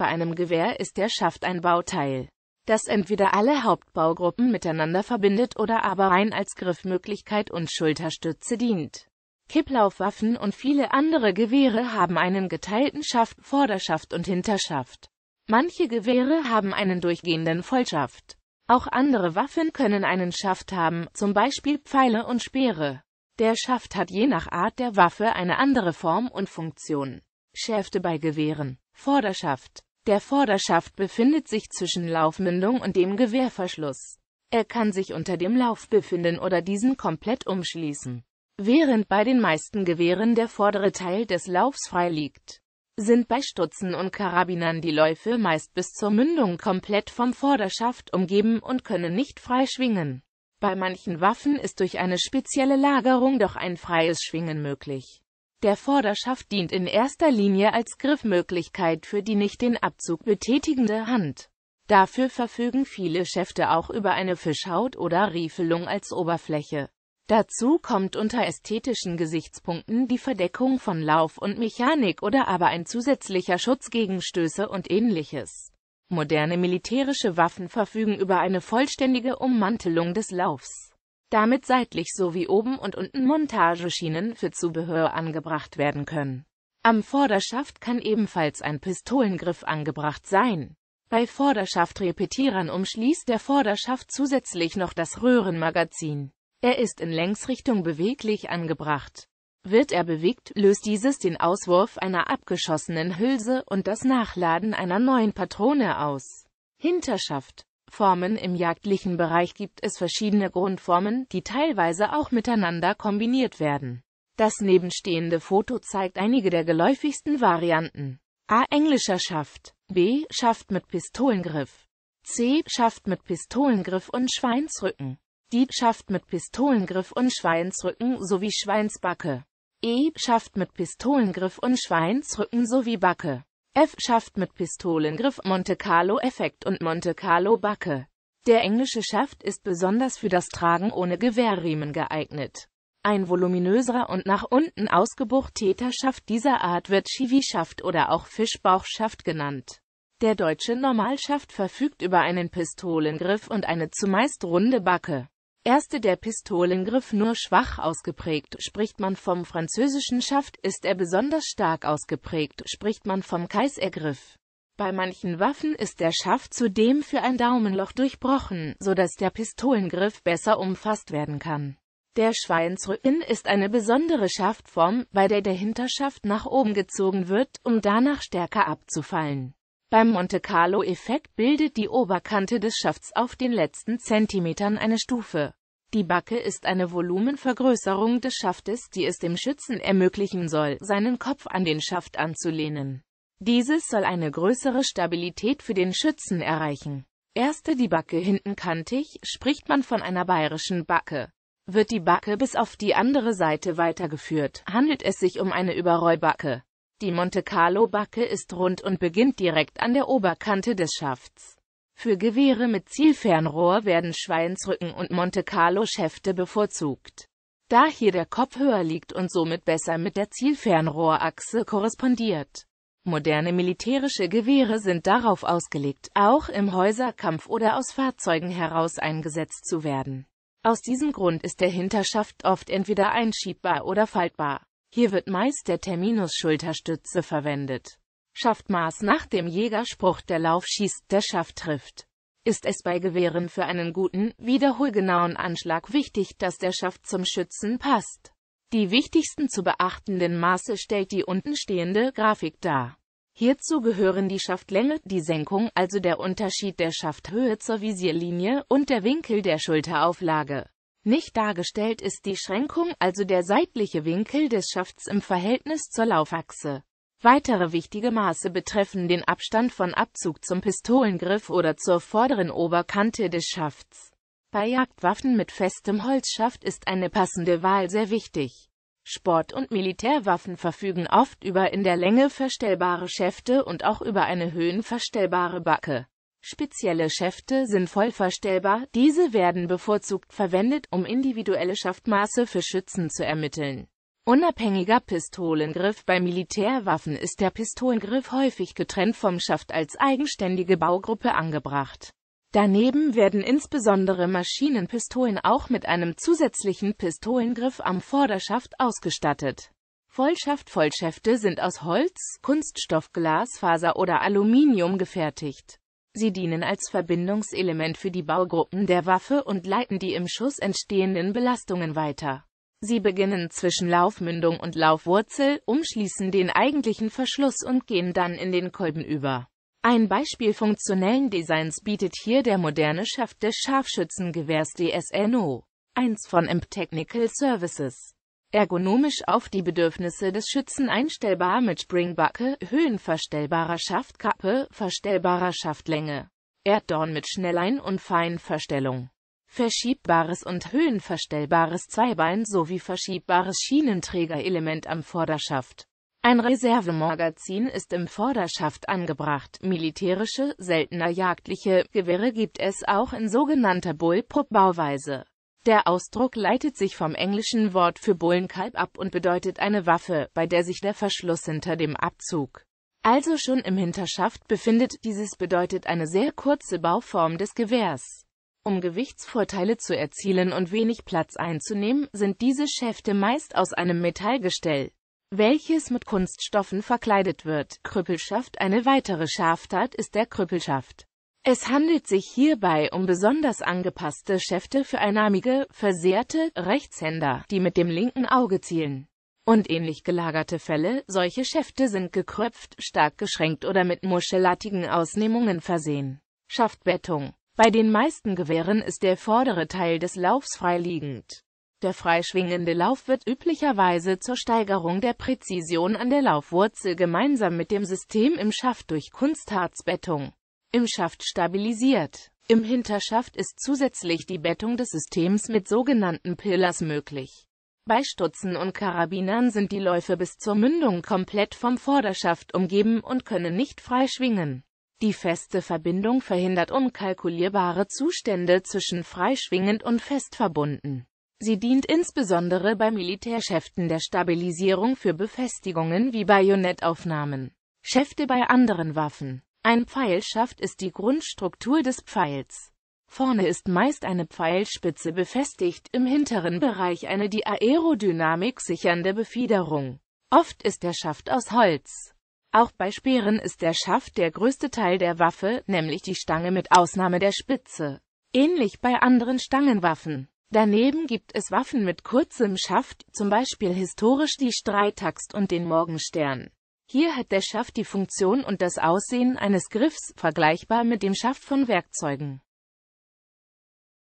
Bei einem Gewehr ist der Schaft ein Bauteil, das entweder alle Hauptbaugruppen miteinander verbindet oder aber rein als Griffmöglichkeit und Schulterstütze dient. Kipplaufwaffen und viele andere Gewehre haben einen geteilten Schaft, Vorderschaft und Hinterschaft. Manche Gewehre haben einen durchgehenden Vollschaft. Auch andere Waffen können einen Schaft haben, zum Beispiel Pfeile und Speere. Der Schaft hat je nach Art der Waffe eine andere Form und Funktion. Schärfte bei Gewehren. Vorderschaft. Der Vorderschaft befindet sich zwischen Laufmündung und dem Gewehrverschluss. Er kann sich unter dem Lauf befinden oder diesen komplett umschließen. Während bei den meisten Gewehren der vordere Teil des Laufs frei liegt, sind bei Stutzen und Karabinern die Läufe meist bis zur Mündung komplett vom Vorderschaft umgeben und können nicht frei schwingen. Bei manchen Waffen ist durch eine spezielle Lagerung doch ein freies Schwingen möglich der Vorderschaft dient in erster Linie als Griffmöglichkeit für die nicht den Abzug betätigende Hand. Dafür verfügen viele Schäfte auch über eine Fischhaut oder Riefelung als Oberfläche. Dazu kommt unter ästhetischen Gesichtspunkten die Verdeckung von Lauf und Mechanik oder aber ein zusätzlicher Schutz gegen Stöße und ähnliches. Moderne militärische Waffen verfügen über eine vollständige Ummantelung des Laufs damit seitlich sowie oben und unten Montageschienen für Zubehör angebracht werden können. Am Vorderschaft kann ebenfalls ein Pistolengriff angebracht sein. Bei Vorderschaftrepetierern umschließt der Vorderschaft zusätzlich noch das Röhrenmagazin. Er ist in Längsrichtung beweglich angebracht. Wird er bewegt, löst dieses den Auswurf einer abgeschossenen Hülse und das Nachladen einer neuen Patrone aus. Hinterschaft Formen Im jagdlichen Bereich gibt es verschiedene Grundformen, die teilweise auch miteinander kombiniert werden. Das nebenstehende Foto zeigt einige der geläufigsten Varianten. A. Englischer Schaft. B. Schaft mit Pistolengriff. C. Schaft mit Pistolengriff und Schweinsrücken. Die Schaft mit Pistolengriff und Schweinsrücken sowie Schweinsbacke. E. Schaft mit Pistolengriff und Schweinsrücken sowie Backe. F schafft mit Pistolengriff Monte Carlo Effekt und Monte Carlo Backe. Der englische Schaft ist besonders für das Tragen ohne Gewehrriemen geeignet. Ein voluminöserer und nach unten ausgebuchteter Schaft dieser Art wird Chivischaft oder auch Fischbauchschaft genannt. Der deutsche Normalschaft verfügt über einen Pistolengriff und eine zumeist runde Backe erste der Pistolengriff nur schwach ausgeprägt, spricht man vom französischen Schaft, ist er besonders stark ausgeprägt, spricht man vom Kaisergriff. Bei manchen Waffen ist der Schaft zudem für ein Daumenloch durchbrochen, so dass der Pistolengriff besser umfasst werden kann. Der Schweinsrücken ist eine besondere Schaftform, bei der der Hinterschaft nach oben gezogen wird, um danach stärker abzufallen. Beim Monte-Carlo-Effekt bildet die Oberkante des Schafts auf den letzten Zentimetern eine Stufe. Die Backe ist eine Volumenvergrößerung des Schaftes, die es dem Schützen ermöglichen soll, seinen Kopf an den Schaft anzulehnen. Dieses soll eine größere Stabilität für den Schützen erreichen. Erste die Backe hintenkantig, spricht man von einer bayerischen Backe. Wird die Backe bis auf die andere Seite weitergeführt, handelt es sich um eine Überrollbacke. Die Monte-Carlo-Backe ist rund und beginnt direkt an der Oberkante des Schafts. Für Gewehre mit Zielfernrohr werden Schweinsrücken und Monte-Carlo-Schäfte bevorzugt. Da hier der Kopf höher liegt und somit besser mit der Zielfernrohrachse korrespondiert. Moderne militärische Gewehre sind darauf ausgelegt, auch im Häuserkampf oder aus Fahrzeugen heraus eingesetzt zu werden. Aus diesem Grund ist der Hinterschaft oft entweder einschiebbar oder faltbar. Hier wird meist der Terminus Schulterstütze verwendet. Schaftmaß nach dem Jägerspruch der Lauf schießt, der Schaft trifft. Ist es bei Gewehren für einen guten, wiederholgenauen Anschlag wichtig, dass der Schaft zum Schützen passt. Die wichtigsten zu beachtenden Maße stellt die untenstehende Grafik dar. Hierzu gehören die Schaftlänge, die Senkung, also der Unterschied der Schafthöhe zur Visierlinie und der Winkel der Schulterauflage. Nicht dargestellt ist die Schränkung, also der seitliche Winkel des Schafts im Verhältnis zur Laufachse. Weitere wichtige Maße betreffen den Abstand von Abzug zum Pistolengriff oder zur vorderen Oberkante des Schafts. Bei Jagdwaffen mit festem Holzschaft ist eine passende Wahl sehr wichtig. Sport- und Militärwaffen verfügen oft über in der Länge verstellbare Schäfte und auch über eine höhenverstellbare Backe. Spezielle Schäfte sind voll verstellbar, diese werden bevorzugt verwendet, um individuelle Schaftmaße für Schützen zu ermitteln. Unabhängiger Pistolengriff Bei Militärwaffen ist der Pistolengriff häufig getrennt vom Schaft als eigenständige Baugruppe angebracht. Daneben werden insbesondere Maschinenpistolen auch mit einem zusätzlichen Pistolengriff am Vorderschaft ausgestattet. Vollschaft-Vollschäfte sind aus Holz, Kunststoff, Glas, Faser oder Aluminium gefertigt. Sie dienen als Verbindungselement für die Baugruppen der Waffe und leiten die im Schuss entstehenden Belastungen weiter. Sie beginnen zwischen Laufmündung und Laufwurzel, umschließen den eigentlichen Verschluss und gehen dann in den Kolben über. Ein Beispiel funktionellen Designs bietet hier der moderne Schaft des Scharfschützengewehrs DSNO. 1 von Imp Technical Services ergonomisch auf die Bedürfnisse des Schützen einstellbar mit Springbacke, höhenverstellbarer Schaftkappe, verstellbarer Schaftlänge, Erddorn mit Schnellein- und Feinverstellung, verschiebbares und höhenverstellbares Zweibein sowie verschiebbares Schienenträgerelement am Vorderschaft. Ein Reservemagazin ist im Vorderschaft angebracht. Militärische, seltener jagdliche Gewehre gibt es auch in sogenannter Bullpup-Bauweise. Der Ausdruck leitet sich vom englischen Wort für Bullenkalb ab und bedeutet eine Waffe, bei der sich der Verschluss hinter dem Abzug, also schon im Hinterschaft, befindet. Dieses bedeutet eine sehr kurze Bauform des Gewehrs. Um Gewichtsvorteile zu erzielen und wenig Platz einzunehmen, sind diese Schäfte meist aus einem Metallgestell, welches mit Kunststoffen verkleidet wird. Krüppelschaft Eine weitere Schaftart ist der Krüppelschaft. Es handelt sich hierbei um besonders angepasste Schäfte für einarmige, versehrte Rechtshänder, die mit dem linken Auge zielen. Und ähnlich gelagerte Fälle, solche Schäfte sind gekröpft, stark geschränkt oder mit muschelartigen Ausnehmungen versehen. Schaftbettung Bei den meisten Gewehren ist der vordere Teil des Laufs freiliegend. Der freischwingende Lauf wird üblicherweise zur Steigerung der Präzision an der Laufwurzel gemeinsam mit dem System im Schaft durch Kunstharzbettung im Schaft stabilisiert. Im Hinterschaft ist zusätzlich die Bettung des Systems mit sogenannten Pillars möglich. Bei Stutzen und Karabinern sind die Läufe bis zur Mündung komplett vom Vorderschaft umgeben und können nicht frei schwingen. Die feste Verbindung verhindert unkalkulierbare Zustände zwischen freischwingend und fest verbunden. Sie dient insbesondere bei Militärschäften der Stabilisierung für Befestigungen wie Bajonettaufnahmen, Schäfte bei anderen Waffen, ein Pfeilschaft ist die Grundstruktur des Pfeils. Vorne ist meist eine Pfeilspitze befestigt, im hinteren Bereich eine die Aerodynamik sichernde Befiederung. Oft ist der Schaft aus Holz. Auch bei Speeren ist der Schaft der größte Teil der Waffe, nämlich die Stange mit Ausnahme der Spitze. Ähnlich bei anderen Stangenwaffen. Daneben gibt es Waffen mit kurzem Schaft, zum Beispiel historisch die Streitaxt und den Morgenstern. Hier hat der Schaft die Funktion und das Aussehen eines Griffs, vergleichbar mit dem Schaft von Werkzeugen.